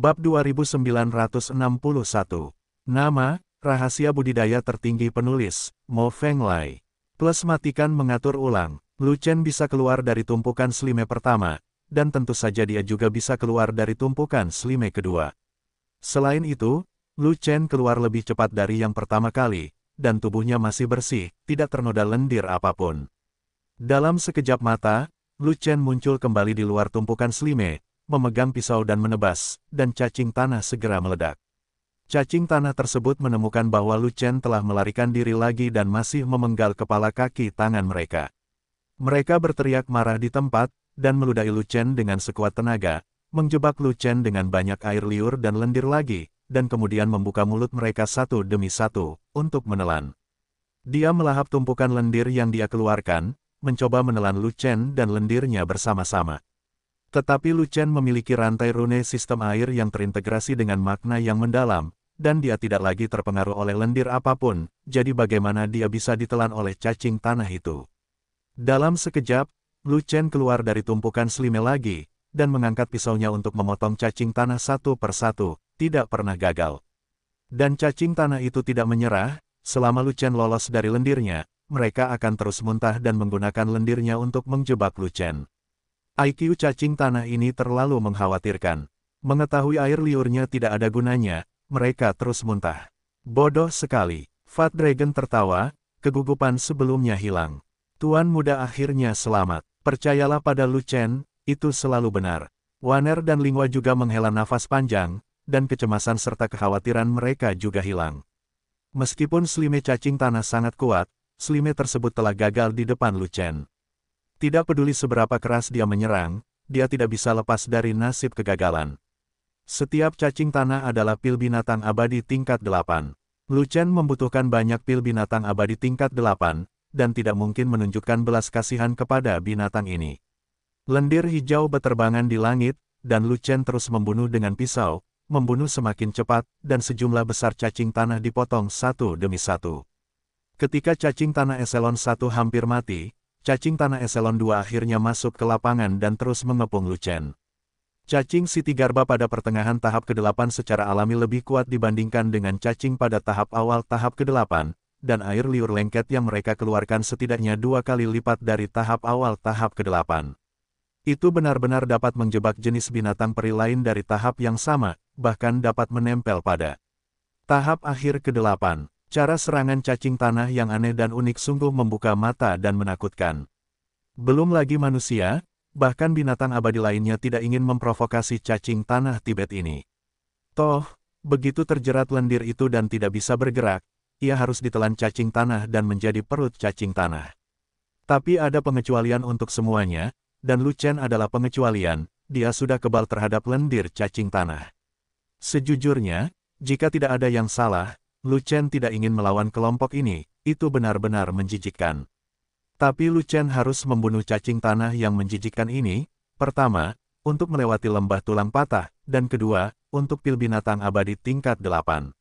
Bab 2961. Nama, Rahasia Budidaya Tertinggi Penulis, Mo Feng Lai. Plus matikan mengatur ulang, Lu Chen bisa keluar dari tumpukan slime pertama, dan tentu saja dia juga bisa keluar dari tumpukan slime kedua. Selain itu, Lu Chen keluar lebih cepat dari yang pertama kali, dan tubuhnya masih bersih, tidak ternoda lendir apapun. Dalam sekejap mata, Lu Chen muncul kembali di luar tumpukan slime, memegang pisau dan menebas, dan cacing tanah segera meledak. Cacing tanah tersebut menemukan bahwa Lucen telah melarikan diri lagi dan masih memenggal kepala kaki tangan mereka. Mereka berteriak marah di tempat, dan meludahi Lucen dengan sekuat tenaga, menjebak Lucen dengan banyak air liur dan lendir lagi, dan kemudian membuka mulut mereka satu demi satu, untuk menelan. Dia melahap tumpukan lendir yang dia keluarkan, mencoba menelan Lucen dan lendirnya bersama-sama. Tetapi Chen memiliki rantai rune sistem air yang terintegrasi dengan makna yang mendalam, dan dia tidak lagi terpengaruh oleh lendir apapun, jadi bagaimana dia bisa ditelan oleh cacing tanah itu. Dalam sekejap, Chen keluar dari tumpukan slime lagi, dan mengangkat pisaunya untuk memotong cacing tanah satu persatu, tidak pernah gagal. Dan cacing tanah itu tidak menyerah, selama Chen lolos dari lendirnya, mereka akan terus muntah dan menggunakan lendirnya untuk menjebak Chen. IQ cacing tanah ini terlalu mengkhawatirkan. Mengetahui air liurnya tidak ada gunanya, mereka terus muntah. Bodoh sekali. Fat Dragon tertawa, kegugupan sebelumnya hilang. Tuan muda akhirnya selamat. Percayalah pada Lu Chen, itu selalu benar. Waner dan Lingwa juga menghela nafas panjang, dan kecemasan serta kekhawatiran mereka juga hilang. Meskipun slime cacing tanah sangat kuat, slime tersebut telah gagal di depan Lu Chen. Tidak peduli seberapa keras dia menyerang, dia tidak bisa lepas dari nasib kegagalan. Setiap cacing tanah adalah pil binatang abadi tingkat delapan. Lucen membutuhkan banyak pil binatang abadi tingkat delapan, dan tidak mungkin menunjukkan belas kasihan kepada binatang ini. Lendir hijau berterbangan di langit, dan Lucen terus membunuh dengan pisau, membunuh semakin cepat, dan sejumlah besar cacing tanah dipotong satu demi satu. Ketika cacing tanah eselon 1 hampir mati, cacing tanah eselon 2 akhirnya masuk ke lapangan dan terus mengepung Lucen. Cacing Siti Garba pada pertengahan tahap ke-8 secara alami lebih kuat dibandingkan dengan cacing pada tahap awal tahap ke-8, dan air liur lengket yang mereka keluarkan setidaknya dua kali lipat dari tahap awal tahap ke-8. Itu benar-benar dapat menjebak jenis binatang peri lain dari tahap yang sama, bahkan dapat menempel pada tahap akhir ke-8. Cara serangan cacing tanah yang aneh dan unik sungguh membuka mata dan menakutkan. Belum lagi manusia, bahkan binatang abadi lainnya tidak ingin memprovokasi cacing tanah Tibet ini. Toh, begitu terjerat lendir itu dan tidak bisa bergerak, ia harus ditelan cacing tanah dan menjadi perut cacing tanah. Tapi ada pengecualian untuk semuanya, dan Lu Chen adalah pengecualian, dia sudah kebal terhadap lendir cacing tanah. Sejujurnya, jika tidak ada yang salah, Lu Chen tidak ingin melawan kelompok ini, itu benar-benar menjijikkan. Tapi Lu Chen harus membunuh cacing tanah yang menjijikkan ini, pertama, untuk melewati lembah tulang patah, dan kedua, untuk pil binatang abadi tingkat delapan.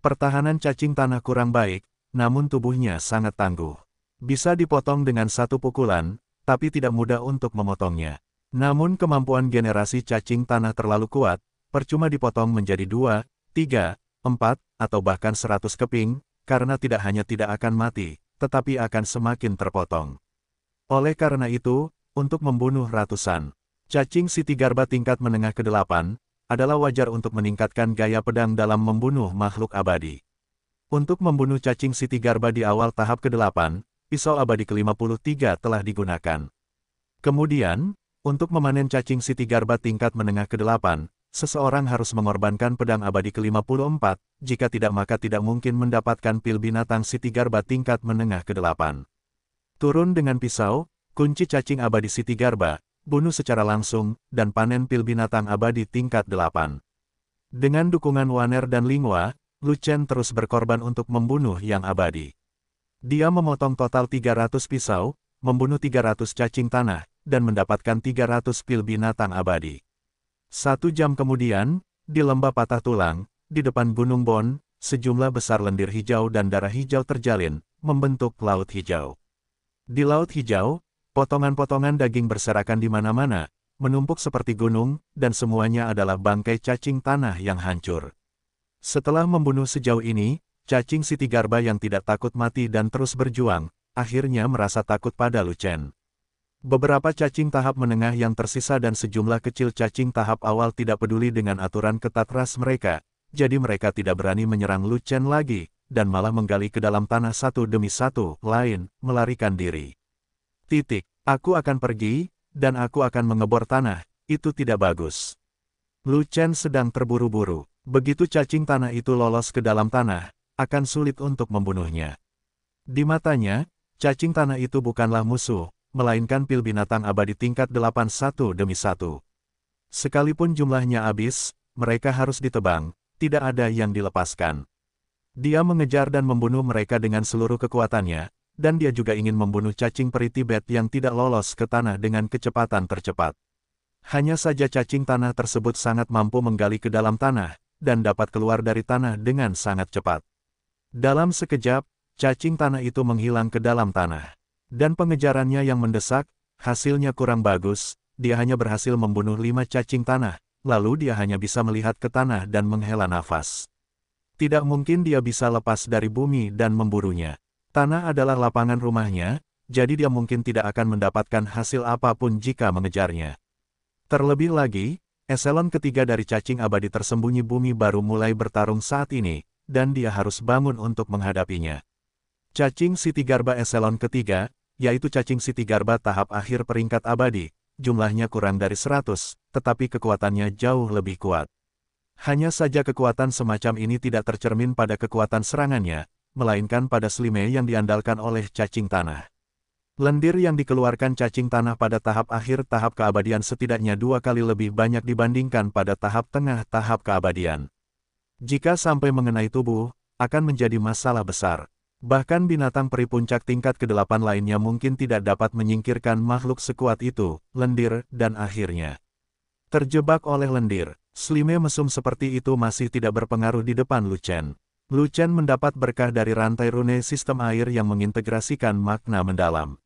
Pertahanan cacing tanah kurang baik, namun tubuhnya sangat tangguh. Bisa dipotong dengan satu pukulan, tapi tidak mudah untuk memotongnya. Namun kemampuan generasi cacing tanah terlalu kuat, percuma dipotong menjadi dua, tiga, empat, atau bahkan seratus keping, karena tidak hanya tidak akan mati, tetapi akan semakin terpotong. Oleh karena itu, untuk membunuh ratusan, cacing Siti Garba tingkat menengah ke-8, adalah wajar untuk meningkatkan gaya pedang dalam membunuh makhluk abadi. Untuk membunuh cacing Siti Garba di awal tahap ke-8, pisau abadi ke-53 telah digunakan. Kemudian, untuk memanen cacing Siti Garba tingkat menengah ke-8, seseorang harus mengorbankan pedang abadi ke-54, jika tidak maka tidak mungkin mendapatkan pil binatang Sitigarba tingkat menengah ke-8. Turun dengan pisau, kunci cacing abadi Sitigarba, bunuh secara langsung, dan panen pil binatang abadi tingkat 8. Dengan dukungan Waner dan Lingua, Lucen terus berkorban untuk membunuh yang abadi. Dia memotong total 300 pisau, membunuh 300 cacing tanah, dan mendapatkan 300 pil binatang abadi. Satu jam kemudian, di lembah patah tulang, di depan Gunung Bon, sejumlah besar lendir hijau dan darah hijau terjalin, membentuk laut hijau. Di laut hijau, potongan-potongan daging berserakan di mana-mana, menumpuk seperti gunung, dan semuanya adalah bangkai cacing tanah yang hancur. Setelah membunuh sejauh ini, cacing Siti Garba yang tidak takut mati dan terus berjuang, akhirnya merasa takut pada Lucen. Beberapa cacing tahap menengah yang tersisa dan sejumlah kecil cacing tahap awal tidak peduli dengan aturan ketat ras mereka, jadi mereka tidak berani menyerang Lu Chen lagi, dan malah menggali ke dalam tanah satu demi satu, lain, melarikan diri. Titik, aku akan pergi, dan aku akan mengebor tanah, itu tidak bagus. Lu Chen sedang terburu-buru, begitu cacing tanah itu lolos ke dalam tanah, akan sulit untuk membunuhnya. Di matanya, cacing tanah itu bukanlah musuh, melainkan pil binatang abadi tingkat 8 satu demi satu. Sekalipun jumlahnya habis, mereka harus ditebang, tidak ada yang dilepaskan. Dia mengejar dan membunuh mereka dengan seluruh kekuatannya, dan dia juga ingin membunuh cacing peri Tibet yang tidak lolos ke tanah dengan kecepatan tercepat. Hanya saja cacing tanah tersebut sangat mampu menggali ke dalam tanah, dan dapat keluar dari tanah dengan sangat cepat. Dalam sekejap, cacing tanah itu menghilang ke dalam tanah. Dan pengejarannya yang mendesak, hasilnya kurang bagus, dia hanya berhasil membunuh lima cacing tanah, lalu dia hanya bisa melihat ke tanah dan menghela nafas. Tidak mungkin dia bisa lepas dari bumi dan memburunya. Tanah adalah lapangan rumahnya, jadi dia mungkin tidak akan mendapatkan hasil apapun jika mengejarnya. Terlebih lagi, eselon ketiga dari cacing abadi tersembunyi bumi baru mulai bertarung saat ini, dan dia harus bangun untuk menghadapinya. Cacing Siti Garba Eselon ketiga, yaitu cacing Siti Garba tahap akhir peringkat abadi, jumlahnya kurang dari 100, tetapi kekuatannya jauh lebih kuat. Hanya saja kekuatan semacam ini tidak tercermin pada kekuatan serangannya, melainkan pada slime yang diandalkan oleh cacing tanah. Lendir yang dikeluarkan cacing tanah pada tahap akhir tahap keabadian setidaknya dua kali lebih banyak dibandingkan pada tahap tengah tahap keabadian. Jika sampai mengenai tubuh, akan menjadi masalah besar. Bahkan binatang peri puncak tingkat ke-8 lainnya mungkin tidak dapat menyingkirkan makhluk sekuat itu, lendir, dan akhirnya terjebak oleh lendir. Slime mesum seperti itu masih tidak berpengaruh di depan Lucen. Lucen mendapat berkah dari rantai rune sistem air yang mengintegrasikan makna mendalam.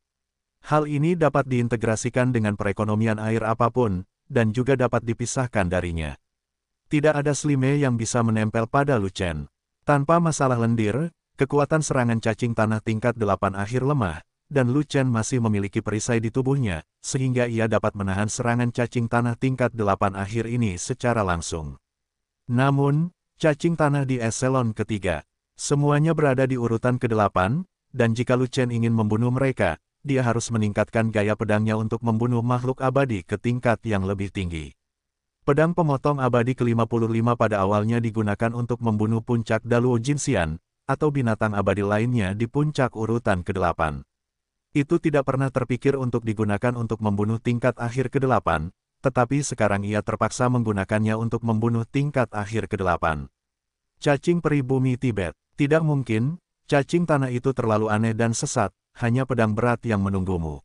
Hal ini dapat diintegrasikan dengan perekonomian air apapun, dan juga dapat dipisahkan darinya. Tidak ada slime yang bisa menempel pada Lucen. Tanpa masalah lendir, Kekuatan serangan cacing tanah tingkat 8 akhir lemah, dan Lu Chen masih memiliki perisai di tubuhnya, sehingga ia dapat menahan serangan cacing tanah tingkat 8 akhir ini secara langsung. Namun, cacing tanah di eselon ketiga, semuanya berada di urutan ke-8, dan jika Lu Chen ingin membunuh mereka, dia harus meningkatkan gaya pedangnya untuk membunuh makhluk abadi ke tingkat yang lebih tinggi. Pedang pemotong abadi ke-55 pada awalnya digunakan untuk membunuh puncak Daluo Jinxian, atau binatang abadi lainnya di puncak urutan ke-8. Itu tidak pernah terpikir untuk digunakan untuk membunuh tingkat akhir ke-8, tetapi sekarang ia terpaksa menggunakannya untuk membunuh tingkat akhir ke-8. Cacing bumi Tibet. Tidak mungkin, cacing tanah itu terlalu aneh dan sesat, hanya pedang berat yang menunggumu.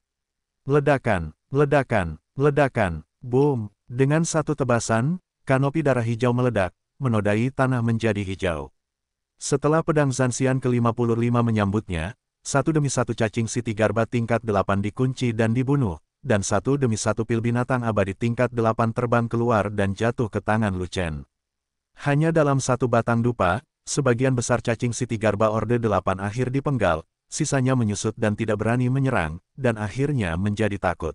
Ledakan, ledakan, ledakan, boom. Dengan satu tebasan, kanopi darah hijau meledak, menodai tanah menjadi hijau. Setelah pedang Zansian ke-55 menyambutnya, satu demi satu cacing Siti Garba tingkat 8 dikunci dan dibunuh, dan satu demi satu pil binatang abadi tingkat 8 terbang keluar dan jatuh ke tangan Lucen. Hanya dalam satu batang dupa, sebagian besar cacing Siti Garba Orde 8 akhir dipenggal, sisanya menyusut dan tidak berani menyerang, dan akhirnya menjadi takut.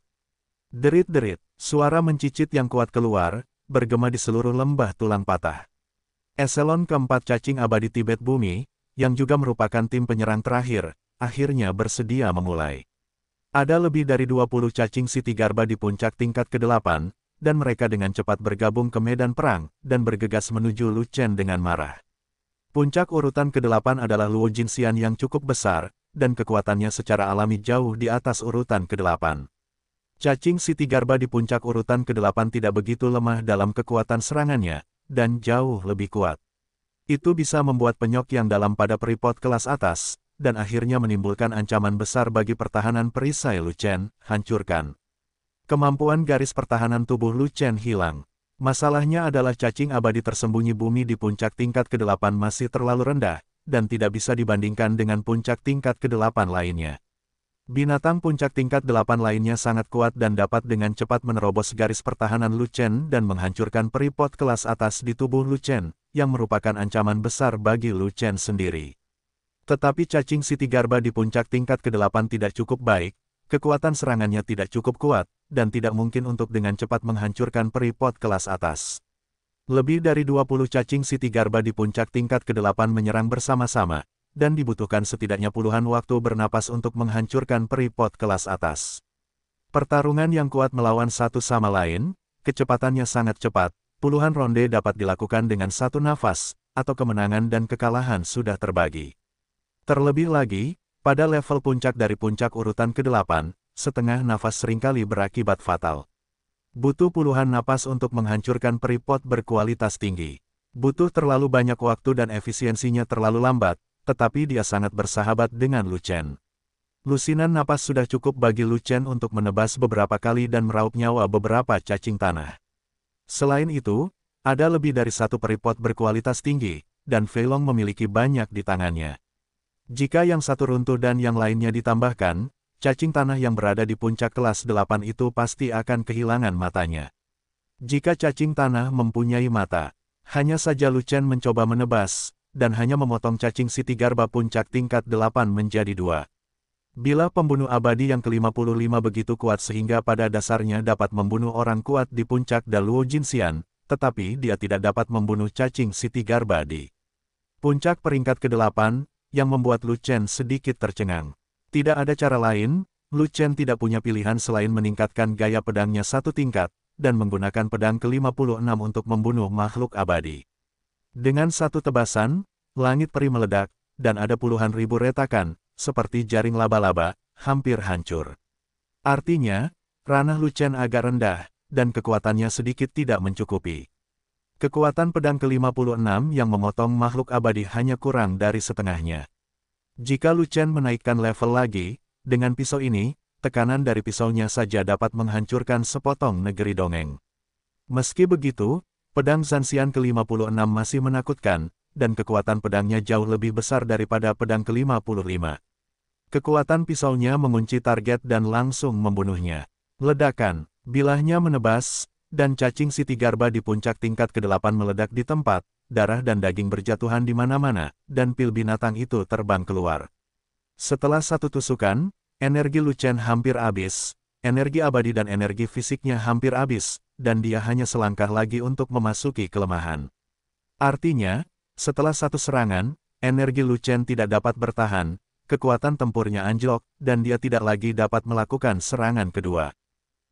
Derit-derit, suara mencicit yang kuat keluar, bergema di seluruh lembah tulang patah. Eselon keempat cacing abadi Tibet Bumi, yang juga merupakan tim penyerang terakhir, akhirnya bersedia memulai. Ada lebih dari 20 cacing Siti Garba di puncak tingkat ke-8, dan mereka dengan cepat bergabung ke medan perang, dan bergegas menuju Lucen dengan marah. Puncak urutan ke-8 adalah Luo Jinxian yang cukup besar, dan kekuatannya secara alami jauh di atas urutan ke-8. Cacing Siti Garba di puncak urutan ke-8 tidak begitu lemah dalam kekuatan serangannya, dan jauh lebih kuat. Itu bisa membuat penyok yang dalam pada peripot kelas atas, dan akhirnya menimbulkan ancaman besar bagi pertahanan perisai Lucen, hancurkan. Kemampuan garis pertahanan tubuh Lucen hilang. Masalahnya adalah cacing abadi tersembunyi bumi di puncak tingkat ke-8 masih terlalu rendah, dan tidak bisa dibandingkan dengan puncak tingkat ke-8 lainnya. Binatang puncak tingkat 8 lainnya sangat kuat dan dapat dengan cepat menerobos garis pertahanan Lucen dan menghancurkan peripot kelas atas di tubuh Lucen, yang merupakan ancaman besar bagi Lucen sendiri. Tetapi cacing Siti Garba di puncak tingkat ke-8 tidak cukup baik, kekuatan serangannya tidak cukup kuat, dan tidak mungkin untuk dengan cepat menghancurkan peripot kelas atas. Lebih dari 20 cacing Siti Garba di puncak tingkat ke-8 menyerang bersama-sama, dan dibutuhkan setidaknya puluhan waktu bernapas untuk menghancurkan peripot kelas atas. Pertarungan yang kuat melawan satu sama lain, kecepatannya sangat cepat, puluhan ronde dapat dilakukan dengan satu nafas, atau kemenangan dan kekalahan sudah terbagi. Terlebih lagi, pada level puncak dari puncak urutan ke-8, setengah nafas seringkali berakibat fatal. Butuh puluhan nafas untuk menghancurkan peripot berkualitas tinggi. Butuh terlalu banyak waktu dan efisiensinya terlalu lambat, tetapi dia sangat bersahabat dengan Lucen. Lusinan napas sudah cukup bagi Lucen untuk menebas beberapa kali dan meraup nyawa beberapa cacing tanah. Selain itu, ada lebih dari satu peripot berkualitas tinggi, dan Long memiliki banyak di tangannya. Jika yang satu runtuh dan yang lainnya ditambahkan, cacing tanah yang berada di puncak kelas 8 itu pasti akan kehilangan matanya. Jika cacing tanah mempunyai mata, hanya saja Lucen mencoba menebas, dan hanya memotong cacing Siti Garba puncak tingkat 8 menjadi dua. Bila pembunuh abadi yang ke-55 begitu kuat sehingga pada dasarnya dapat membunuh orang kuat di puncak Daluo Jinxian, tetapi dia tidak dapat membunuh cacing Siti Garba di puncak peringkat ke-8, yang membuat Lu Chen sedikit tercengang. Tidak ada cara lain, Lu Chen tidak punya pilihan selain meningkatkan gaya pedangnya satu tingkat, dan menggunakan pedang ke-56 untuk membunuh makhluk abadi. Dengan satu tebasan, langit peri meledak, dan ada puluhan ribu retakan, seperti jaring laba-laba, hampir hancur. Artinya, ranah Lucen agak rendah, dan kekuatannya sedikit tidak mencukupi. Kekuatan pedang ke-56 yang memotong makhluk abadi hanya kurang dari setengahnya. Jika Lucen menaikkan level lagi, dengan pisau ini, tekanan dari pisaunya saja dapat menghancurkan sepotong negeri dongeng. Meski begitu, Pedang Zansian ke-56 masih menakutkan, dan kekuatan pedangnya jauh lebih besar daripada pedang ke-55. Kekuatan pisaunya mengunci target dan langsung membunuhnya. Ledakan, bilahnya menebas, dan cacing Siti Garba di puncak tingkat ke-8 meledak di tempat, darah dan daging berjatuhan di mana-mana, dan pil binatang itu terbang keluar. Setelah satu tusukan, energi Lucen hampir habis, Energi abadi dan energi fisiknya hampir habis, dan dia hanya selangkah lagi untuk memasuki kelemahan. Artinya, setelah satu serangan, energi Lucen tidak dapat bertahan, kekuatan tempurnya anjlok, dan dia tidak lagi dapat melakukan serangan kedua.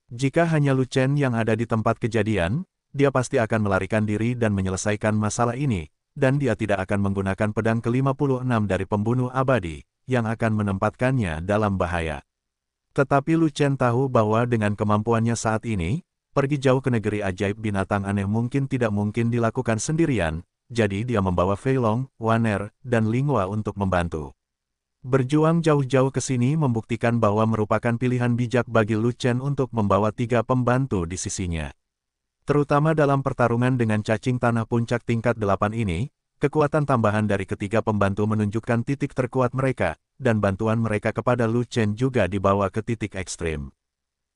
Jika hanya Lucen yang ada di tempat kejadian, dia pasti akan melarikan diri dan menyelesaikan masalah ini, dan dia tidak akan menggunakan pedang ke-56 dari pembunuh abadi, yang akan menempatkannya dalam bahaya. Tetapi Lu Chen tahu bahwa dengan kemampuannya saat ini, pergi jauh ke negeri ajaib binatang aneh mungkin tidak mungkin dilakukan sendirian, jadi dia membawa Feilong, Waner, dan Lingua untuk membantu. Berjuang jauh-jauh ke sini membuktikan bahwa merupakan pilihan bijak bagi Lu Chen untuk membawa tiga pembantu di sisinya. Terutama dalam pertarungan dengan cacing tanah puncak tingkat delapan ini, kekuatan tambahan dari ketiga pembantu menunjukkan titik terkuat mereka, dan bantuan mereka kepada Lu Chen juga dibawa ke titik ekstrim.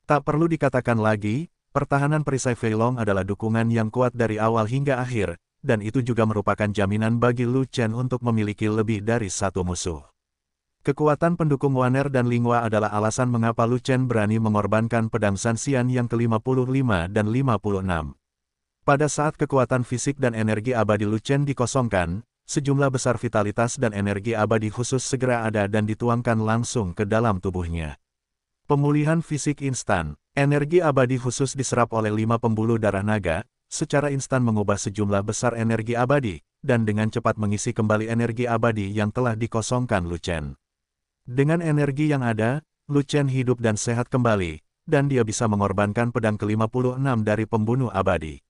Tak perlu dikatakan lagi, pertahanan perisai Feilong adalah dukungan yang kuat dari awal hingga akhir, dan itu juga merupakan jaminan bagi Lu Chen untuk memiliki lebih dari satu musuh. Kekuatan pendukung Waner dan Lingwa adalah alasan mengapa Lu Chen berani mengorbankan pedang Sansian yang ke-55 dan 56. Pada saat kekuatan fisik dan energi abadi Lu Chen dikosongkan, sejumlah besar vitalitas dan energi abadi khusus segera ada dan dituangkan langsung ke dalam tubuhnya. Pemulihan fisik instan, energi abadi khusus diserap oleh lima pembuluh darah naga, secara instan mengubah sejumlah besar energi abadi, dan dengan cepat mengisi kembali energi abadi yang telah dikosongkan Lucen. Dengan energi yang ada, Lucen hidup dan sehat kembali, dan dia bisa mengorbankan pedang ke-56 dari pembunuh abadi.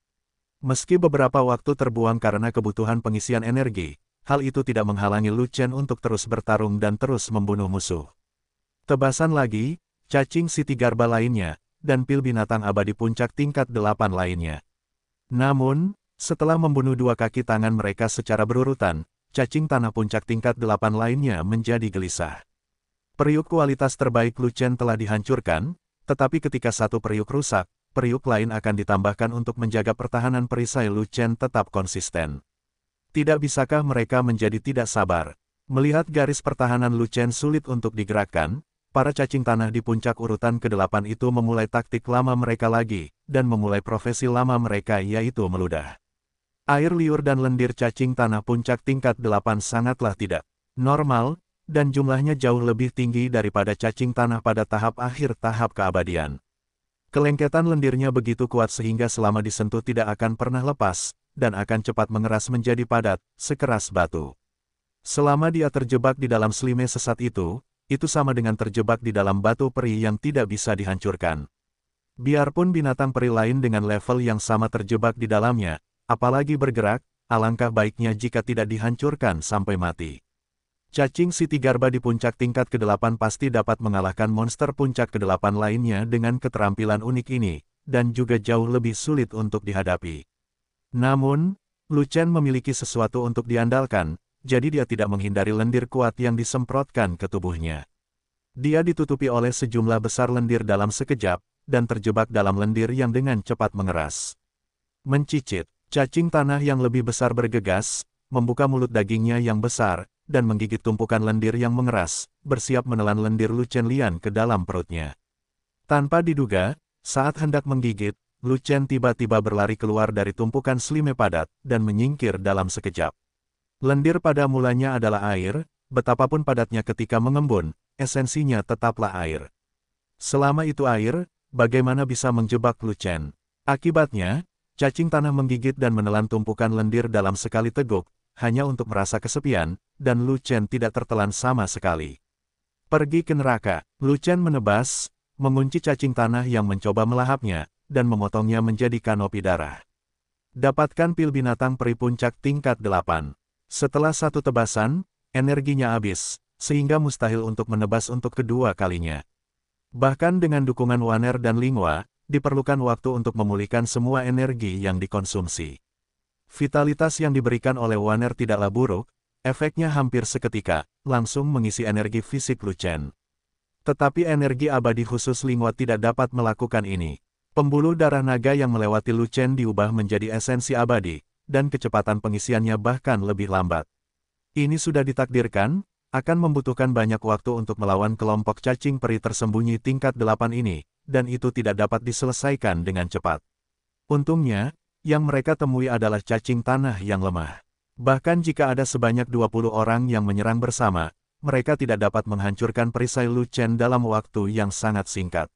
Meski beberapa waktu terbuang karena kebutuhan pengisian energi, hal itu tidak menghalangi Lu Chen untuk terus bertarung dan terus membunuh musuh. Tebasan lagi, cacing siti garba lainnya, dan pil binatang abadi puncak tingkat delapan lainnya. Namun, setelah membunuh dua kaki tangan mereka secara berurutan, cacing tanah puncak tingkat delapan lainnya menjadi gelisah. Periuk kualitas terbaik Lu telah dihancurkan, tetapi ketika satu periuk rusak, periuk lain akan ditambahkan untuk menjaga pertahanan perisai Lu Chen tetap konsisten. Tidak bisakah mereka menjadi tidak sabar? Melihat garis pertahanan Lu Chen sulit untuk digerakkan, para cacing tanah di puncak urutan ke-8 itu memulai taktik lama mereka lagi, dan memulai profesi lama mereka yaitu meludah. Air liur dan lendir cacing tanah puncak tingkat 8 sangatlah tidak normal, dan jumlahnya jauh lebih tinggi daripada cacing tanah pada tahap akhir tahap keabadian. Kelengketan lendirnya begitu kuat sehingga selama disentuh tidak akan pernah lepas, dan akan cepat mengeras menjadi padat, sekeras batu. Selama dia terjebak di dalam selime sesat itu, itu sama dengan terjebak di dalam batu peri yang tidak bisa dihancurkan. Biarpun binatang peri lain dengan level yang sama terjebak di dalamnya, apalagi bergerak, alangkah baiknya jika tidak dihancurkan sampai mati. Cacing Siti Garba di puncak tingkat ke-8 pasti dapat mengalahkan monster puncak ke-8 lainnya dengan keterampilan unik ini, dan juga jauh lebih sulit untuk dihadapi. Namun, Lucen memiliki sesuatu untuk diandalkan, jadi dia tidak menghindari lendir kuat yang disemprotkan ke tubuhnya. Dia ditutupi oleh sejumlah besar lendir dalam sekejap, dan terjebak dalam lendir yang dengan cepat mengeras. Mencicit, cacing tanah yang lebih besar bergegas, membuka mulut dagingnya yang besar, dan menggigit tumpukan lendir yang mengeras, bersiap menelan lendir Lu Chen Lian ke dalam perutnya. Tanpa diduga, saat hendak menggigit, Lu Chen tiba-tiba berlari keluar dari tumpukan slime padat dan menyingkir dalam sekejap. Lendir pada mulanya adalah air, betapapun padatnya ketika mengembun, esensinya tetaplah air. Selama itu air, bagaimana bisa menjebak Lu Chen? Akibatnya, cacing tanah menggigit dan menelan tumpukan lendir dalam sekali teguk, hanya untuk merasa kesepian, dan Lu Chen tidak tertelan sama sekali. Pergi ke neraka, Lu Chen menebas, mengunci cacing tanah yang mencoba melahapnya, dan memotongnya menjadi kanopi darah. Dapatkan pil binatang peri puncak tingkat 8. Setelah satu tebasan, energinya habis, sehingga mustahil untuk menebas untuk kedua kalinya. Bahkan dengan dukungan Waner dan Lingwa, diperlukan waktu untuk memulihkan semua energi yang dikonsumsi. Vitalitas yang diberikan oleh Waner tidaklah buruk, efeknya hampir seketika, langsung mengisi energi fisik Lucen. Tetapi energi abadi khusus Lingua tidak dapat melakukan ini. Pembuluh darah naga yang melewati Lucen diubah menjadi esensi abadi, dan kecepatan pengisiannya bahkan lebih lambat. Ini sudah ditakdirkan, akan membutuhkan banyak waktu untuk melawan kelompok cacing peri tersembunyi tingkat 8 ini, dan itu tidak dapat diselesaikan dengan cepat. Untungnya, yang mereka temui adalah cacing tanah yang lemah. Bahkan jika ada sebanyak 20 orang yang menyerang bersama, mereka tidak dapat menghancurkan perisai Lu Chen dalam waktu yang sangat singkat.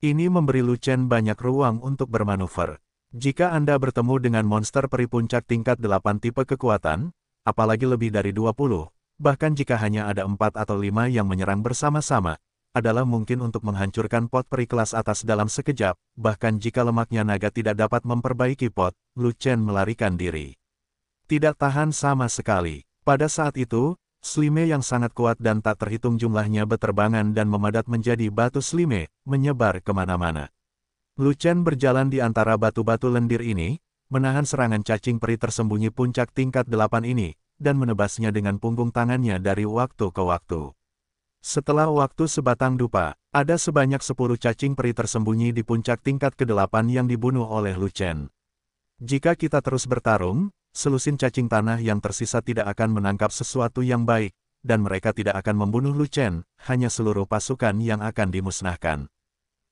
Ini memberi Lu Chen banyak ruang untuk bermanuver. Jika Anda bertemu dengan monster peri puncak tingkat 8 tipe kekuatan, apalagi lebih dari 20, bahkan jika hanya ada 4 atau 5 yang menyerang bersama-sama, adalah mungkin untuk menghancurkan pot peri kelas atas dalam sekejap, bahkan jika lemaknya naga tidak dapat memperbaiki pot, Lu Chen melarikan diri. Tidak tahan sama sekali. Pada saat itu, slime yang sangat kuat dan tak terhitung jumlahnya beterbangan dan memadat menjadi batu slime, menyebar kemana-mana. Lu Chen berjalan di antara batu-batu lendir ini, menahan serangan cacing peri tersembunyi puncak tingkat delapan ini, dan menebasnya dengan punggung tangannya dari waktu ke waktu. Setelah waktu sebatang dupa, ada sebanyak sepuluh cacing peri tersembunyi di puncak tingkat ke-8 yang dibunuh oleh Lu Chen. Jika kita terus bertarung, selusin cacing tanah yang tersisa tidak akan menangkap sesuatu yang baik, dan mereka tidak akan membunuh Lu Chen, hanya seluruh pasukan yang akan dimusnahkan.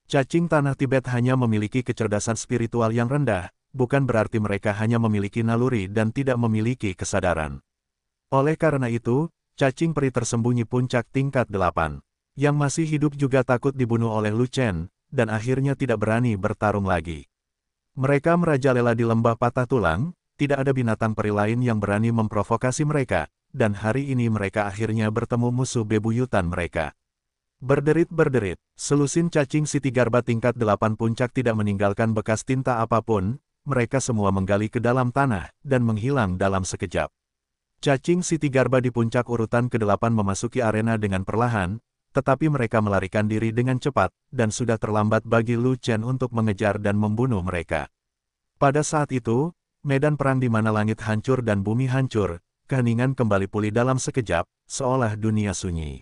Cacing tanah Tibet hanya memiliki kecerdasan spiritual yang rendah, bukan berarti mereka hanya memiliki naluri dan tidak memiliki kesadaran. Oleh karena itu, cacing peri tersembunyi puncak tingkat delapan, Yang masih hidup juga takut dibunuh oleh Lu Chen, dan akhirnya tidak berani bertarung lagi. Mereka merajalela di lembah patah tulang, tidak ada binatang peri lain yang berani memprovokasi mereka, dan hari ini mereka akhirnya bertemu musuh bebuyutan mereka. Berderit-berderit, selusin cacing Siti Garba tingkat delapan puncak tidak meninggalkan bekas tinta apapun, mereka semua menggali ke dalam tanah, dan menghilang dalam sekejap. Cacing Siti Garba di puncak urutan ke-8 memasuki arena dengan perlahan, tetapi mereka melarikan diri dengan cepat, dan sudah terlambat bagi Lu Chen untuk mengejar dan membunuh mereka. Pada saat itu, medan perang di mana langit hancur dan bumi hancur, keheningan kembali pulih dalam sekejap, seolah dunia sunyi.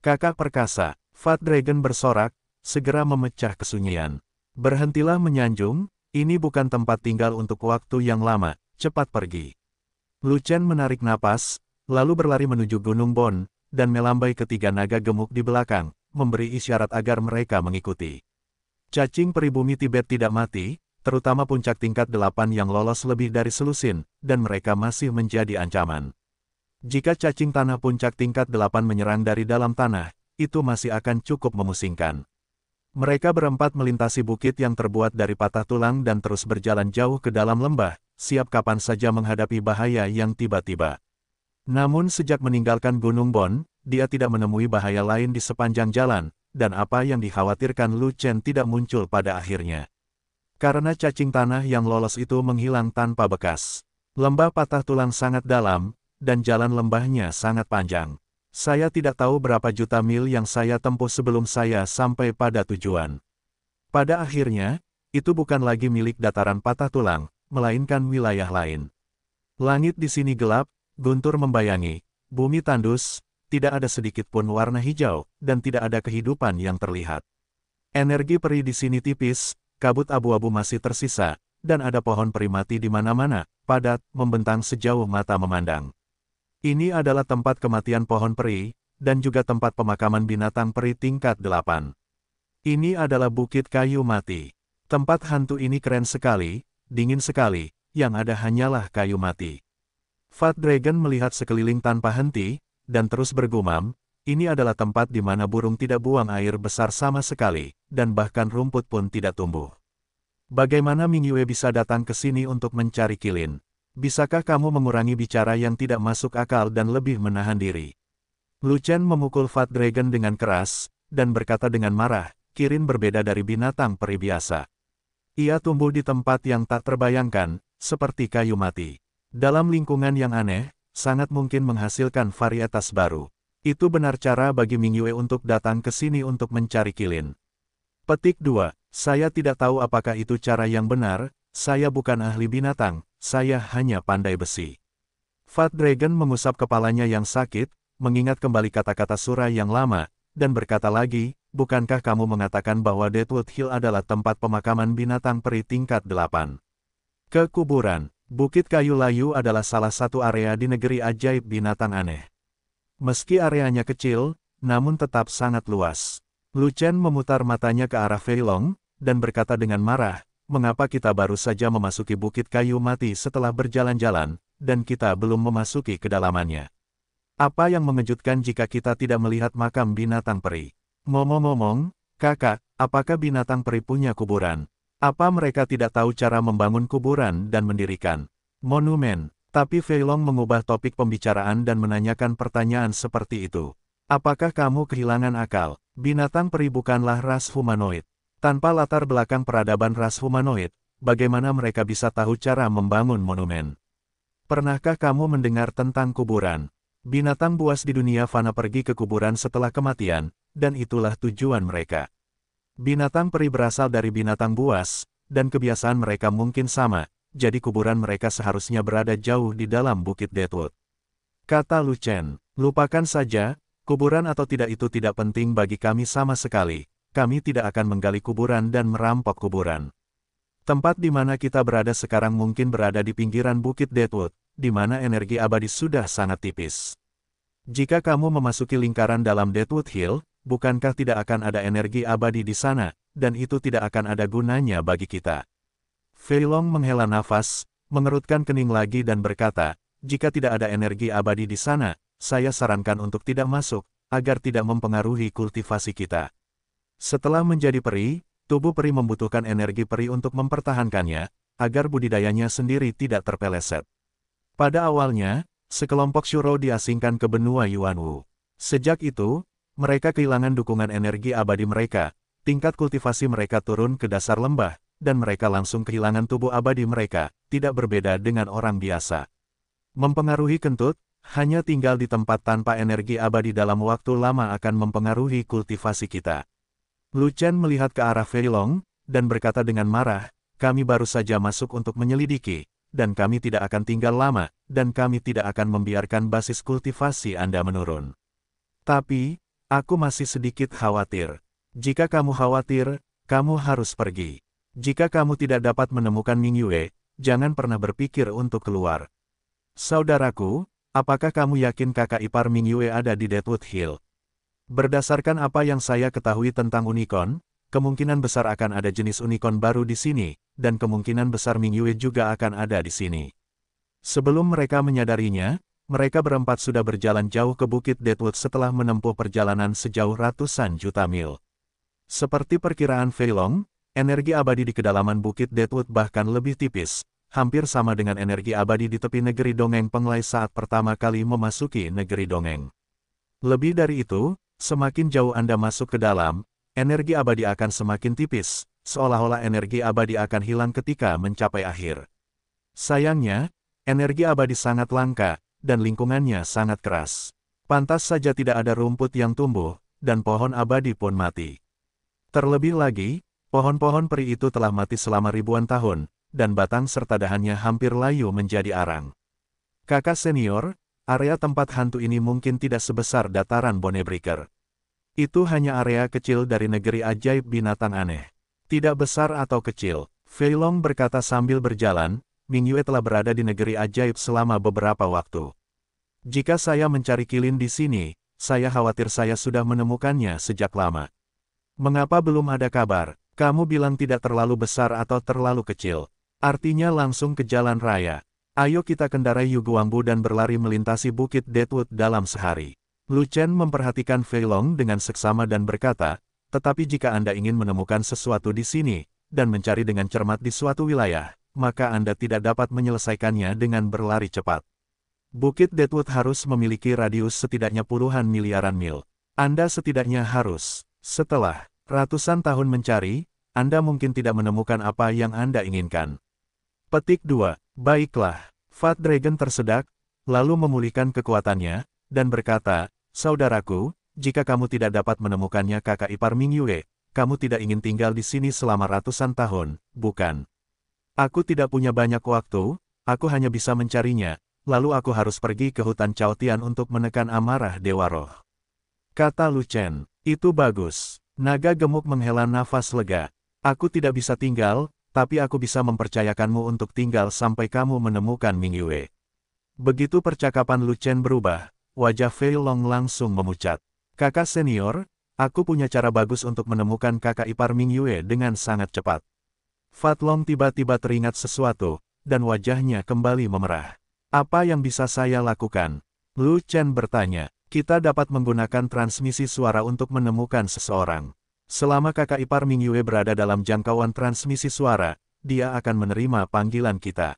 Kakak perkasa, Fat Dragon bersorak, segera memecah kesunyian. Berhentilah menyanjung, ini bukan tempat tinggal untuk waktu yang lama, cepat pergi. Lu Chen menarik napas, lalu berlari menuju Gunung Bon, dan melambai ketiga naga gemuk di belakang, memberi isyarat agar mereka mengikuti. Cacing peribumi Tibet tidak mati, terutama puncak tingkat delapan yang lolos lebih dari selusin, dan mereka masih menjadi ancaman. Jika cacing tanah puncak tingkat delapan menyerang dari dalam tanah, itu masih akan cukup memusingkan. Mereka berempat melintasi bukit yang terbuat dari patah tulang dan terus berjalan jauh ke dalam lembah, siap kapan saja menghadapi bahaya yang tiba-tiba. Namun sejak meninggalkan Gunung Bon, dia tidak menemui bahaya lain di sepanjang jalan, dan apa yang dikhawatirkan Lu Chen tidak muncul pada akhirnya. Karena cacing tanah yang lolos itu menghilang tanpa bekas. Lembah patah tulang sangat dalam, dan jalan lembahnya sangat panjang. Saya tidak tahu berapa juta mil yang saya tempuh sebelum saya sampai pada tujuan. Pada akhirnya, itu bukan lagi milik dataran patah tulang, melainkan wilayah lain. Langit di sini gelap, Guntur membayangi, bumi tandus, tidak ada sedikit pun warna hijau, dan tidak ada kehidupan yang terlihat. Energi peri di sini tipis, kabut abu-abu masih tersisa, dan ada pohon peri mati di mana-mana, padat, membentang sejauh mata memandang. Ini adalah tempat kematian pohon peri, dan juga tempat pemakaman binatang peri tingkat delapan. Ini adalah bukit kayu mati. Tempat hantu ini keren sekali, dingin sekali, yang ada hanyalah kayu mati. Fat Dragon melihat sekeliling tanpa henti, dan terus bergumam, ini adalah tempat di mana burung tidak buang air besar sama sekali, dan bahkan rumput pun tidak tumbuh. Bagaimana Ming Yue bisa datang ke sini untuk mencari kilin? Bisakah kamu mengurangi bicara yang tidak masuk akal dan lebih menahan diri? Lu Chen memukul Fat Dragon dengan keras, dan berkata dengan marah, Kirin berbeda dari binatang peri biasa. Ia tumbuh di tempat yang tak terbayangkan, seperti kayu mati. Dalam lingkungan yang aneh, sangat mungkin menghasilkan varietas baru. Itu benar cara bagi Ming Yue untuk datang ke sini untuk mencari kilin. Petik 2. Saya tidak tahu apakah itu cara yang benar, saya bukan ahli binatang, saya hanya pandai besi. Fat Dragon mengusap kepalanya yang sakit, mengingat kembali kata-kata Sura yang lama, dan berkata lagi, bukankah kamu mengatakan bahwa Deadwood Hill adalah tempat pemakaman binatang peri tingkat 8? Kekuburan, Bukit Kayu Layu adalah salah satu area di negeri ajaib binatang aneh. Meski areanya kecil, namun tetap sangat luas. Lucen memutar matanya ke arah Feilong, dan berkata dengan marah, mengapa kita baru saja memasuki Bukit Kayu Mati setelah berjalan-jalan, dan kita belum memasuki kedalamannya. Apa yang mengejutkan jika kita tidak melihat makam binatang peri? Ngomong-ngomong, kakak, apakah binatang peri punya kuburan? Apa mereka tidak tahu cara membangun kuburan dan mendirikan monumen? Tapi Feilong mengubah topik pembicaraan dan menanyakan pertanyaan seperti itu. Apakah kamu kehilangan akal? Binatang peri bukanlah ras humanoid. Tanpa latar belakang peradaban ras humanoid, bagaimana mereka bisa tahu cara membangun monumen? Pernahkah kamu mendengar tentang kuburan? Binatang buas di dunia fana pergi ke kuburan setelah kematian, dan itulah tujuan mereka. Binatang peri berasal dari binatang buas, dan kebiasaan mereka mungkin sama, jadi kuburan mereka seharusnya berada jauh di dalam bukit Deadwood. Kata Lu Chen, lupakan saja, kuburan atau tidak itu tidak penting bagi kami sama sekali, kami tidak akan menggali kuburan dan merampok kuburan. Tempat di mana kita berada sekarang mungkin berada di pinggiran bukit Deadwood, di mana energi abadi sudah sangat tipis. Jika kamu memasuki lingkaran dalam Deadwood Hill, bukankah tidak akan ada energi abadi di sana, dan itu tidak akan ada gunanya bagi kita. Long menghela nafas, mengerutkan kening lagi dan berkata, jika tidak ada energi abadi di sana, saya sarankan untuk tidak masuk, agar tidak mempengaruhi kultivasi kita. Setelah menjadi peri, tubuh peri membutuhkan energi peri untuk mempertahankannya, agar budidayanya sendiri tidak terpeleset. Pada awalnya, sekelompok Shuro diasingkan ke benua Yuanwu. Sejak itu, mereka kehilangan dukungan energi abadi mereka, tingkat kultivasi mereka turun ke dasar lembah, dan mereka langsung kehilangan tubuh abadi mereka, tidak berbeda dengan orang biasa. Mempengaruhi kentut, hanya tinggal di tempat tanpa energi abadi dalam waktu lama akan mempengaruhi kultivasi kita. Lu Chen melihat ke arah Feilong, dan berkata dengan marah, kami baru saja masuk untuk menyelidiki, dan kami tidak akan tinggal lama, dan kami tidak akan membiarkan basis kultivasi Anda menurun. Tapi, aku masih sedikit khawatir. Jika kamu khawatir, kamu harus pergi. Jika kamu tidak dapat menemukan Ming Yue, jangan pernah berpikir untuk keluar. Saudaraku, apakah kamu yakin kakak ipar Ming Yue ada di Deadwood Hill? Berdasarkan apa yang saya ketahui tentang unicorn, kemungkinan besar akan ada jenis unicorn baru di sini, dan kemungkinan besar Ming Yue juga akan ada di sini. Sebelum mereka menyadarinya, mereka berempat sudah berjalan jauh ke Bukit Deadwood setelah menempuh perjalanan sejauh ratusan juta mil. Seperti perkiraan Feilong, energi abadi di kedalaman Bukit Deadwood bahkan lebih tipis, hampir sama dengan energi abadi di tepi negeri Dongeng Penglai saat pertama kali memasuki negeri Dongeng. Lebih dari itu, semakin jauh Anda masuk ke dalam, energi abadi akan semakin tipis, seolah-olah energi abadi akan hilang ketika mencapai akhir. Sayangnya, energi abadi sangat langka, dan lingkungannya sangat keras. Pantas saja tidak ada rumput yang tumbuh, dan pohon abadi pun mati. Terlebih lagi, pohon-pohon peri itu telah mati selama ribuan tahun, dan batang serta dahannya hampir layu menjadi arang. Kakak senior, area tempat hantu ini mungkin tidak sebesar dataran Bonebreaker. Itu hanya area kecil dari negeri ajaib binatang aneh. Tidak besar atau kecil, Fei Long berkata sambil berjalan, Ming Yue telah berada di negeri ajaib selama beberapa waktu. Jika saya mencari kilin di sini, saya khawatir saya sudah menemukannya sejak lama. Mengapa belum ada kabar? Kamu bilang tidak terlalu besar atau terlalu kecil. Artinya langsung ke jalan raya. Ayo kita kendarai Yuguambu dan berlari melintasi bukit Deadwood dalam sehari. Lu Chen memperhatikan Fei Long dengan seksama dan berkata, tetapi jika Anda ingin menemukan sesuatu di sini, dan mencari dengan cermat di suatu wilayah, maka Anda tidak dapat menyelesaikannya dengan berlari cepat. Bukit Deadwood harus memiliki radius setidaknya puluhan miliaran mil. Anda setidaknya harus, setelah ratusan tahun mencari, Anda mungkin tidak menemukan apa yang Anda inginkan. Petik 2. Baiklah, Fat Dragon tersedak, lalu memulihkan kekuatannya, dan berkata, Saudaraku, jika kamu tidak dapat menemukannya kakak ipar Ming Yue, kamu tidak ingin tinggal di sini selama ratusan tahun, bukan? Aku tidak punya banyak waktu, aku hanya bisa mencarinya, lalu aku harus pergi ke hutan Chaotian untuk menekan amarah Dewa Roh. Kata Lu Chen, itu bagus. Naga gemuk menghela nafas lega. Aku tidak bisa tinggal, tapi aku bisa mempercayakanmu untuk tinggal sampai kamu menemukan Ming Yue. Begitu percakapan Lu Chen berubah, Wajah Fei Long langsung memucat. Kakak senior, aku punya cara bagus untuk menemukan kakak ipar Ming Yue dengan sangat cepat. Fat Long tiba-tiba teringat sesuatu, dan wajahnya kembali memerah. Apa yang bisa saya lakukan? Lu Chen bertanya. Kita dapat menggunakan transmisi suara untuk menemukan seseorang. Selama kakak ipar Ming Yue berada dalam jangkauan transmisi suara, dia akan menerima panggilan kita.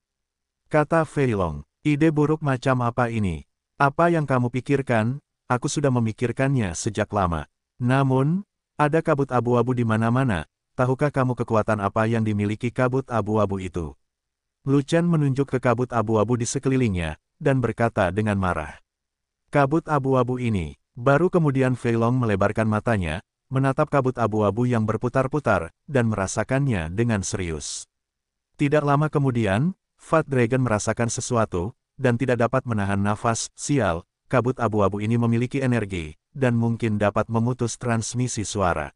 Kata Fei Long, ide buruk macam apa ini? Apa yang kamu pikirkan, aku sudah memikirkannya sejak lama. Namun, ada kabut abu-abu di mana-mana, tahukah kamu kekuatan apa yang dimiliki kabut abu-abu itu? Lucian menunjuk ke kabut abu-abu di sekelilingnya, dan berkata dengan marah. Kabut abu-abu ini, baru kemudian Long melebarkan matanya, menatap kabut abu-abu yang berputar-putar, dan merasakannya dengan serius. Tidak lama kemudian, Fat Dragon merasakan sesuatu, dan tidak dapat menahan nafas, sial, kabut abu-abu ini memiliki energi, dan mungkin dapat memutus transmisi suara.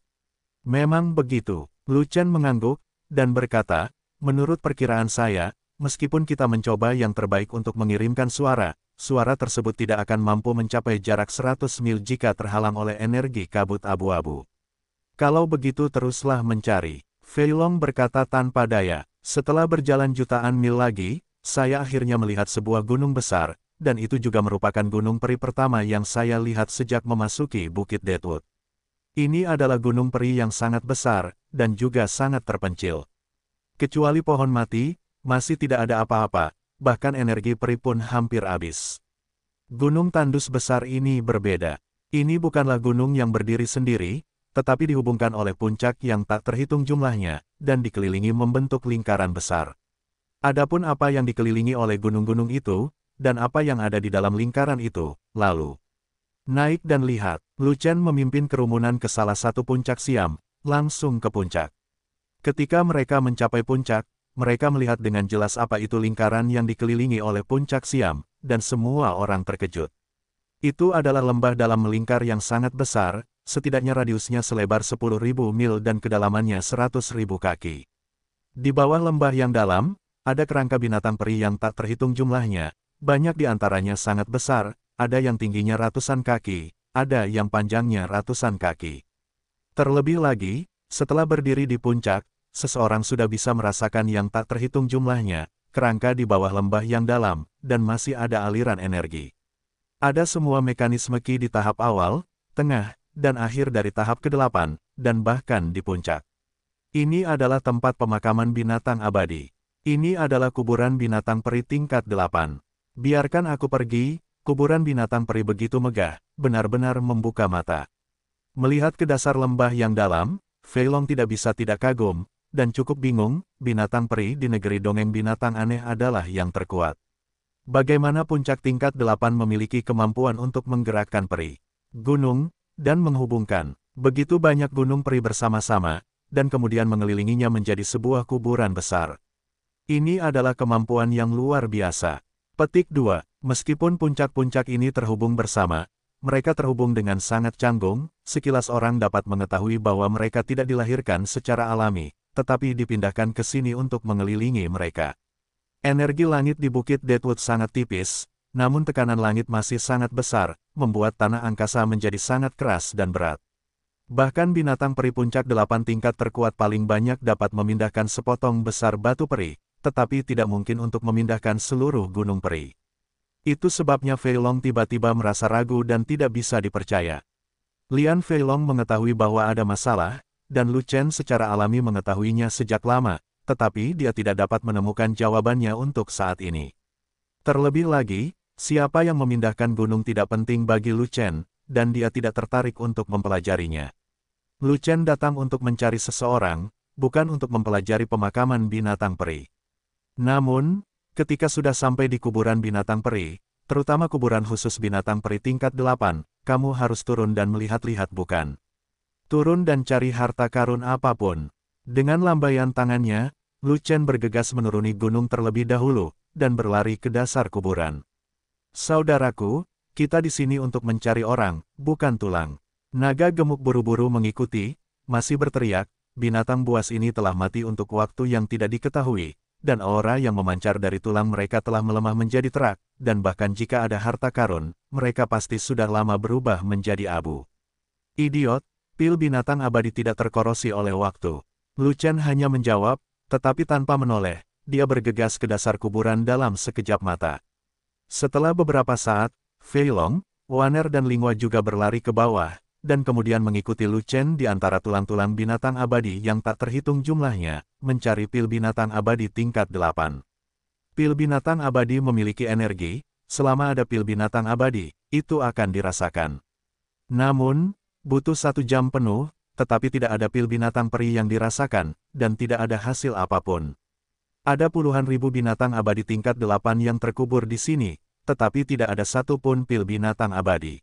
Memang begitu, Lu Chen mengangguk, dan berkata, menurut perkiraan saya, meskipun kita mencoba yang terbaik untuk mengirimkan suara, suara tersebut tidak akan mampu mencapai jarak 100 mil jika terhalang oleh energi kabut abu-abu. Kalau begitu teruslah mencari, Feilong berkata tanpa daya, setelah berjalan jutaan mil lagi, saya akhirnya melihat sebuah gunung besar, dan itu juga merupakan gunung peri pertama yang saya lihat sejak memasuki Bukit Deadwood. Ini adalah gunung peri yang sangat besar, dan juga sangat terpencil. Kecuali pohon mati, masih tidak ada apa-apa, bahkan energi peri pun hampir habis. Gunung tandus besar ini berbeda. Ini bukanlah gunung yang berdiri sendiri, tetapi dihubungkan oleh puncak yang tak terhitung jumlahnya, dan dikelilingi membentuk lingkaran besar. Adapun apa yang dikelilingi oleh gunung-gunung itu, dan apa yang ada di dalam lingkaran itu, lalu. Naik dan lihat, Lucian memimpin kerumunan ke salah satu puncak Siam, langsung ke puncak. Ketika mereka mencapai puncak, mereka melihat dengan jelas apa itu lingkaran yang dikelilingi oleh puncak Siam, dan semua orang terkejut. Itu adalah lembah dalam melingkar yang sangat besar, setidaknya radiusnya selebar 10.000 mil dan kedalamannya 100.000 kaki. Di bawah lembah yang dalam, ada kerangka binatang peri yang tak terhitung jumlahnya, banyak di antaranya sangat besar, ada yang tingginya ratusan kaki, ada yang panjangnya ratusan kaki. Terlebih lagi, setelah berdiri di puncak, seseorang sudah bisa merasakan yang tak terhitung jumlahnya, kerangka di bawah lembah yang dalam, dan masih ada aliran energi. Ada semua mekanisme ki di tahap awal, tengah, dan akhir dari tahap ke-8, dan bahkan di puncak. Ini adalah tempat pemakaman binatang abadi. Ini adalah kuburan binatang peri tingkat delapan. Biarkan aku pergi, kuburan binatang peri begitu megah, benar-benar membuka mata. Melihat ke dasar lembah yang dalam, Feilong tidak bisa tidak kagum, dan cukup bingung, binatang peri di negeri dongeng binatang aneh adalah yang terkuat. Bagaimana puncak tingkat delapan memiliki kemampuan untuk menggerakkan peri, gunung, dan menghubungkan begitu banyak gunung peri bersama-sama, dan kemudian mengelilinginya menjadi sebuah kuburan besar. Ini adalah kemampuan yang luar biasa. Petik 2. Meskipun puncak-puncak ini terhubung bersama, mereka terhubung dengan sangat canggung, sekilas orang dapat mengetahui bahwa mereka tidak dilahirkan secara alami, tetapi dipindahkan ke sini untuk mengelilingi mereka. Energi langit di Bukit Deadwood sangat tipis, namun tekanan langit masih sangat besar, membuat tanah angkasa menjadi sangat keras dan berat. Bahkan binatang peri puncak delapan tingkat terkuat paling banyak dapat memindahkan sepotong besar batu peri, tetapi tidak mungkin untuk memindahkan seluruh gunung peri. Itu sebabnya Feilong tiba-tiba merasa ragu dan tidak bisa dipercaya. Lian Feilong mengetahui bahwa ada masalah, dan Lu Chen secara alami mengetahuinya sejak lama, tetapi dia tidak dapat menemukan jawabannya untuk saat ini. Terlebih lagi, siapa yang memindahkan gunung tidak penting bagi Lu Chen, dan dia tidak tertarik untuk mempelajarinya. Lu Chen datang untuk mencari seseorang, bukan untuk mempelajari pemakaman binatang peri. Namun, ketika sudah sampai di kuburan binatang peri, terutama kuburan khusus binatang peri tingkat 8, kamu harus turun dan melihat-lihat bukan? Turun dan cari harta karun apapun. Dengan lambaian tangannya, Lucen bergegas menuruni gunung terlebih dahulu, dan berlari ke dasar kuburan. Saudaraku, kita di sini untuk mencari orang, bukan tulang. Naga gemuk buru-buru mengikuti, masih berteriak, binatang buas ini telah mati untuk waktu yang tidak diketahui, dan aura yang memancar dari tulang mereka telah melemah menjadi terak, dan bahkan jika ada harta karun, mereka pasti sudah lama berubah menjadi abu. Idiot, pil binatang abadi tidak terkorosi oleh waktu. Lucian hanya menjawab, tetapi tanpa menoleh, dia bergegas ke dasar kuburan dalam sekejap mata. Setelah beberapa saat, Feilong, Waner dan Lingwa juga berlari ke bawah, dan kemudian mengikuti Lu Chen di antara tulang-tulang binatang abadi yang tak terhitung jumlahnya, mencari pil binatang abadi tingkat 8. Pil binatang abadi memiliki energi, selama ada pil binatang abadi, itu akan dirasakan. Namun, butuh satu jam penuh, tetapi tidak ada pil binatang peri yang dirasakan, dan tidak ada hasil apapun. Ada puluhan ribu binatang abadi tingkat 8 yang terkubur di sini, tetapi tidak ada satupun pil binatang abadi.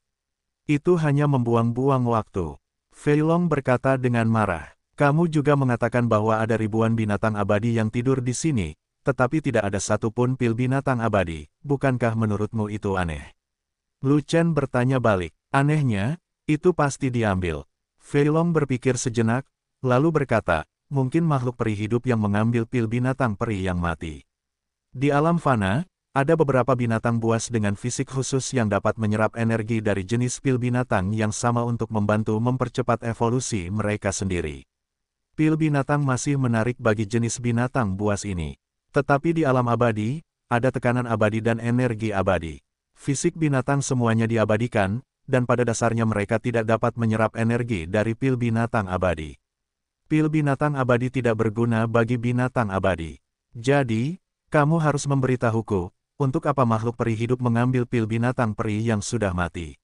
Itu hanya membuang-buang waktu. Fei Long berkata dengan marah. Kamu juga mengatakan bahwa ada ribuan binatang abadi yang tidur di sini, tetapi tidak ada satupun pil binatang abadi, bukankah menurutmu itu aneh? Lu Chen bertanya balik, anehnya, itu pasti diambil. Fei Long berpikir sejenak, lalu berkata, mungkin makhluk peri hidup yang mengambil pil binatang peri yang mati. Di alam fana, ada beberapa binatang buas dengan fisik khusus yang dapat menyerap energi dari jenis pil binatang yang sama untuk membantu mempercepat evolusi mereka sendiri. Pil binatang masih menarik bagi jenis binatang buas ini. Tetapi di alam abadi, ada tekanan abadi dan energi abadi. Fisik binatang semuanya diabadikan, dan pada dasarnya mereka tidak dapat menyerap energi dari pil binatang abadi. Pil binatang abadi tidak berguna bagi binatang abadi. Jadi, kamu harus memberitahuku, untuk apa makhluk peri hidup mengambil pil binatang peri yang sudah mati?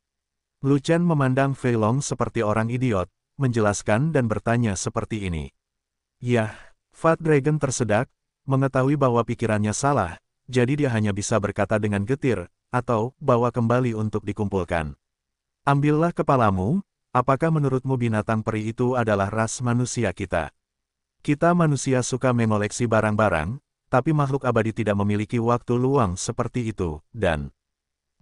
Lu Chen memandang Fei Long seperti orang idiot, menjelaskan dan bertanya seperti ini. Yah, Fat Dragon tersedak, mengetahui bahwa pikirannya salah, jadi dia hanya bisa berkata dengan getir, atau, bawa kembali untuk dikumpulkan. Ambillah kepalamu, apakah menurutmu binatang peri itu adalah ras manusia kita? Kita manusia suka mengoleksi barang-barang, tapi makhluk abadi tidak memiliki waktu luang seperti itu, dan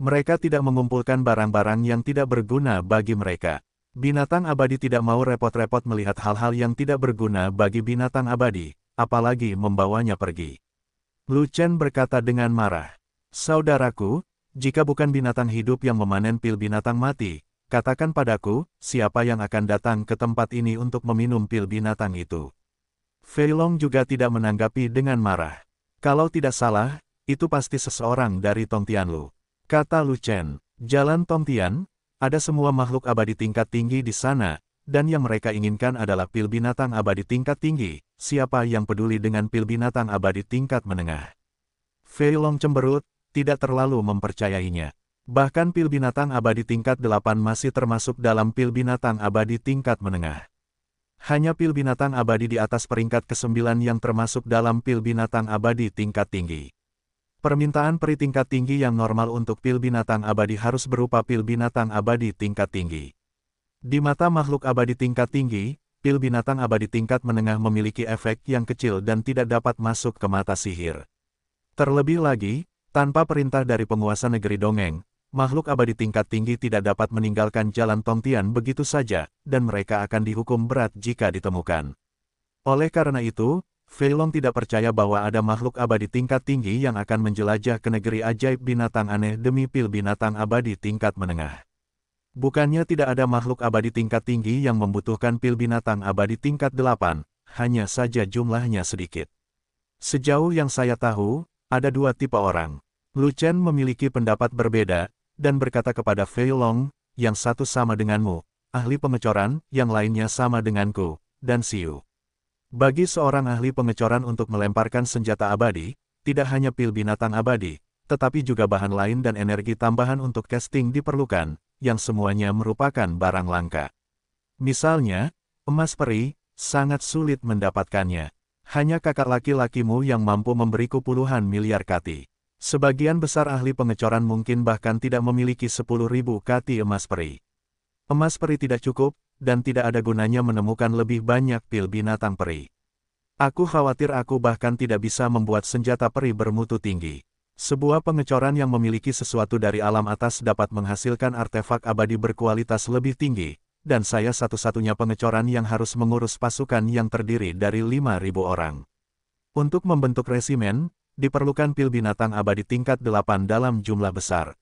mereka tidak mengumpulkan barang-barang yang tidak berguna bagi mereka. Binatang abadi tidak mau repot-repot melihat hal-hal yang tidak berguna bagi binatang abadi, apalagi membawanya pergi. Lu Chen berkata dengan marah, Saudaraku, jika bukan binatang hidup yang memanen pil binatang mati, katakan padaku, siapa yang akan datang ke tempat ini untuk meminum pil binatang itu. Fei Long juga tidak menanggapi dengan marah. Kalau tidak salah, itu pasti seseorang dari Tongtianlu. Kata Lu Chen, Jalan Tongtian, ada semua makhluk abadi tingkat tinggi di sana, dan yang mereka inginkan adalah pil binatang abadi tingkat tinggi, siapa yang peduli dengan pil binatang abadi tingkat menengah. Fei Long cemberut, tidak terlalu mempercayainya. Bahkan pil binatang abadi tingkat 8 masih termasuk dalam pil binatang abadi tingkat menengah. Hanya pil binatang abadi di atas peringkat ke-9 yang termasuk dalam pil binatang abadi tingkat tinggi. Permintaan peri tingkat tinggi yang normal untuk pil binatang abadi harus berupa pil binatang abadi tingkat tinggi. Di mata makhluk abadi tingkat tinggi, pil binatang abadi tingkat menengah memiliki efek yang kecil dan tidak dapat masuk ke mata sihir. Terlebih lagi, tanpa perintah dari penguasa negeri dongeng, makhluk abadi tingkat tinggi tidak dapat meninggalkan jalan Tongtian begitu saja, dan mereka akan dihukum berat jika ditemukan. Oleh karena itu, Feilong tidak percaya bahwa ada makhluk abadi tingkat tinggi yang akan menjelajah ke negeri ajaib binatang aneh demi pil binatang abadi tingkat menengah. Bukannya tidak ada makhluk abadi tingkat tinggi yang membutuhkan pil binatang abadi tingkat delapan, hanya saja jumlahnya sedikit. Sejauh yang saya tahu, ada dua tipe orang. Lu Chen memiliki pendapat berbeda, dan berkata kepada Fei Long, yang satu sama denganmu, ahli pengecoran, yang lainnya sama denganku, dan Siu. Bagi seorang ahli pengecoran untuk melemparkan senjata abadi, tidak hanya pil binatang abadi, tetapi juga bahan lain dan energi tambahan untuk casting diperlukan, yang semuanya merupakan barang langka. Misalnya, emas peri, sangat sulit mendapatkannya. Hanya kakak laki-lakimu yang mampu memberiku puluhan miliar kati. Sebagian besar ahli pengecoran mungkin bahkan tidak memiliki 10.000 kati emas peri. Emas peri tidak cukup, dan tidak ada gunanya menemukan lebih banyak pil binatang peri. Aku khawatir aku bahkan tidak bisa membuat senjata peri bermutu tinggi. Sebuah pengecoran yang memiliki sesuatu dari alam atas dapat menghasilkan artefak abadi berkualitas lebih tinggi, dan saya satu-satunya pengecoran yang harus mengurus pasukan yang terdiri dari 5.000 orang. Untuk membentuk resimen, diperlukan pil binatang abadi tingkat 8 dalam jumlah besar.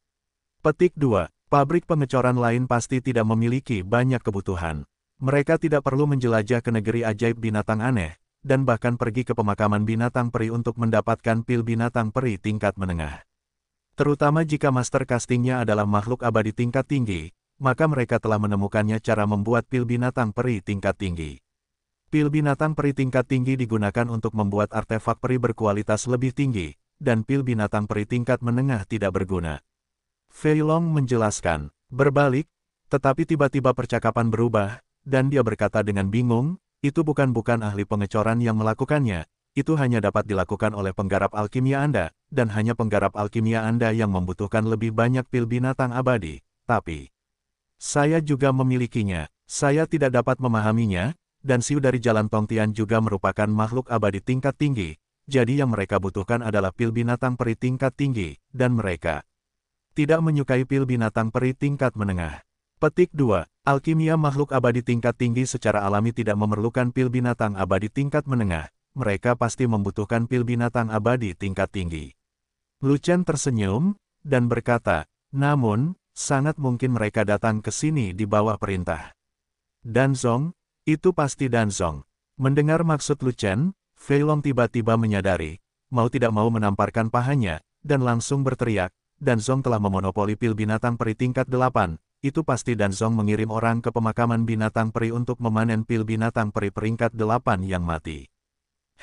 Petik 2. Pabrik pengecoran lain pasti tidak memiliki banyak kebutuhan. Mereka tidak perlu menjelajah ke negeri ajaib binatang aneh, dan bahkan pergi ke pemakaman binatang peri untuk mendapatkan pil binatang peri tingkat menengah. Terutama jika master castingnya adalah makhluk abadi tingkat tinggi, maka mereka telah menemukannya cara membuat pil binatang peri tingkat tinggi. Pil binatang peri tingkat tinggi digunakan untuk membuat artefak peri berkualitas lebih tinggi, dan pil binatang peri tingkat menengah tidak berguna. Fei Long menjelaskan, berbalik, tetapi tiba-tiba percakapan berubah, dan dia berkata dengan bingung, itu bukan-bukan ahli pengecoran yang melakukannya, itu hanya dapat dilakukan oleh penggarap alkimia Anda, dan hanya penggarap alkimia Anda yang membutuhkan lebih banyak pil binatang abadi, tapi... Saya juga memilikinya, saya tidak dapat memahaminya, dan Siu dari Jalan Tongtian juga merupakan makhluk abadi tingkat tinggi, jadi yang mereka butuhkan adalah pil binatang peri tingkat tinggi, dan mereka tidak menyukai pil binatang peri tingkat menengah. Petik 2. Alkimia makhluk abadi tingkat tinggi secara alami tidak memerlukan pil binatang abadi tingkat menengah, mereka pasti membutuhkan pil binatang abadi tingkat tinggi. Lucen tersenyum, dan berkata, namun, sangat mungkin mereka datang ke sini di bawah perintah. Dan Zong, itu pasti Danzong. Mendengar maksud Lu Chen, Fei Long tiba-tiba menyadari, mau tidak mau menamparkan pahanya, dan langsung berteriak, Danzong telah memonopoli pil binatang peri tingkat delapan. itu pasti Danzong mengirim orang ke pemakaman binatang peri untuk memanen pil binatang peri peringkat delapan yang mati.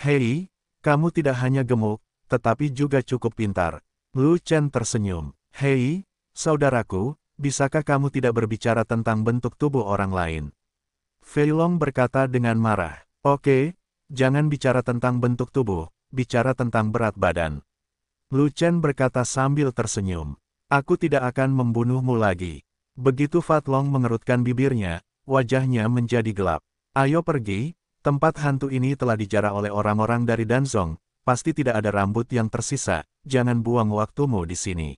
Hei, kamu tidak hanya gemuk, tetapi juga cukup pintar. Lu Chen tersenyum. Hei, saudaraku, bisakah kamu tidak berbicara tentang bentuk tubuh orang lain? Long berkata dengan marah, Oke, jangan bicara tentang bentuk tubuh, bicara tentang berat badan. Lu Chen berkata sambil tersenyum, Aku tidak akan membunuhmu lagi. Begitu Fatlong mengerutkan bibirnya, wajahnya menjadi gelap. Ayo pergi, tempat hantu ini telah dijarah oleh orang-orang dari Danzong, pasti tidak ada rambut yang tersisa, jangan buang waktumu di sini.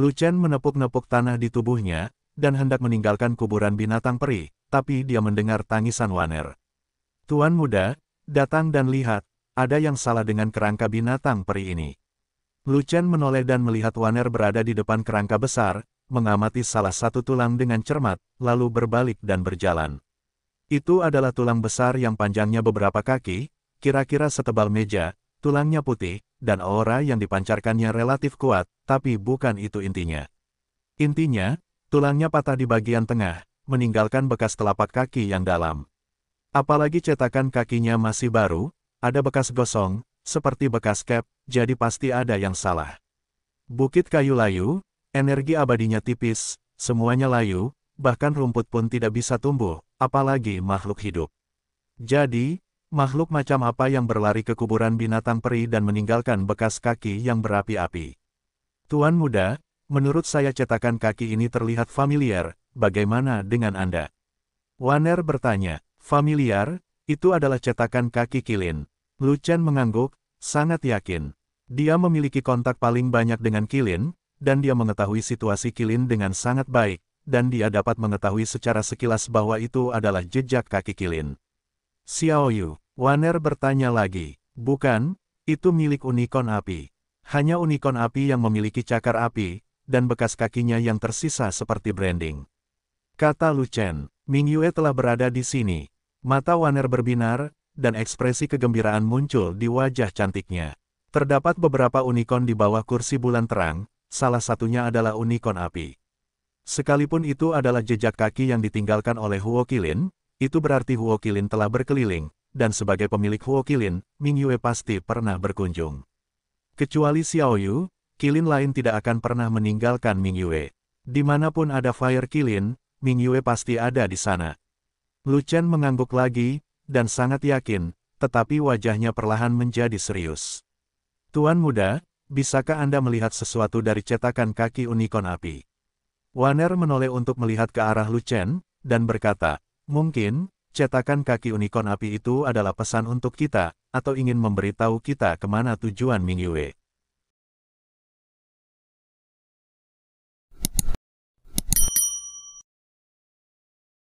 Lu Chen menepuk-nepuk tanah di tubuhnya, dan hendak meninggalkan kuburan binatang peri, tapi dia mendengar tangisan Waner. Tuan muda, datang dan lihat, ada yang salah dengan kerangka binatang peri ini. Lucen menoleh dan melihat Waner berada di depan kerangka besar, mengamati salah satu tulang dengan cermat, lalu berbalik dan berjalan. Itu adalah tulang besar yang panjangnya beberapa kaki, kira-kira setebal meja, tulangnya putih, dan aura yang dipancarkannya relatif kuat, tapi bukan itu intinya. Intinya, tulangnya patah di bagian tengah, meninggalkan bekas telapak kaki yang dalam. Apalagi cetakan kakinya masih baru, ada bekas gosong, seperti bekas cap, jadi pasti ada yang salah. Bukit kayu layu, energi abadinya tipis, semuanya layu, bahkan rumput pun tidak bisa tumbuh, apalagi makhluk hidup. Jadi, makhluk macam apa yang berlari ke kuburan binatang peri dan meninggalkan bekas kaki yang berapi-api. Tuan muda, menurut saya cetakan kaki ini terlihat familiar, bagaimana dengan Anda? Waner bertanya, familiar, itu adalah cetakan kaki Kilin. Lucian mengangguk, sangat yakin. Dia memiliki kontak paling banyak dengan Kilin, dan dia mengetahui situasi Kilin dengan sangat baik, dan dia dapat mengetahui secara sekilas bahwa itu adalah jejak kaki Kilin. Xiaoyu, Waner bertanya lagi, bukan, itu milik unicorn api. Hanya unicorn api yang memiliki cakar api, dan bekas kakinya yang tersisa seperti branding. Kata Ming Yue telah berada di sini. Mata Waner berbinar, dan ekspresi kegembiraan muncul di wajah cantiknya. Terdapat beberapa unicorn di bawah kursi bulan terang, salah satunya adalah unicorn api. Sekalipun itu adalah jejak kaki yang ditinggalkan oleh Huo Qilin, itu berarti Huo Qilin telah berkeliling, dan sebagai pemilik Huo Ming Yue pasti pernah berkunjung. Kecuali Xiao Yu, kilin lain tidak akan pernah meninggalkan Ming Yue. Dimanapun ada Fire Kilin, Ming Yue pasti ada di sana. Lu Chen mengangguk lagi, dan sangat yakin, tetapi wajahnya perlahan menjadi serius. Tuan muda, bisakah Anda melihat sesuatu dari cetakan kaki unicorn api? Waner menoleh untuk melihat ke arah Lu Chen, dan berkata, mungkin, cetakan kaki unicorn api itu adalah pesan untuk kita, atau ingin memberitahu kita kemana tujuan Ming Yue.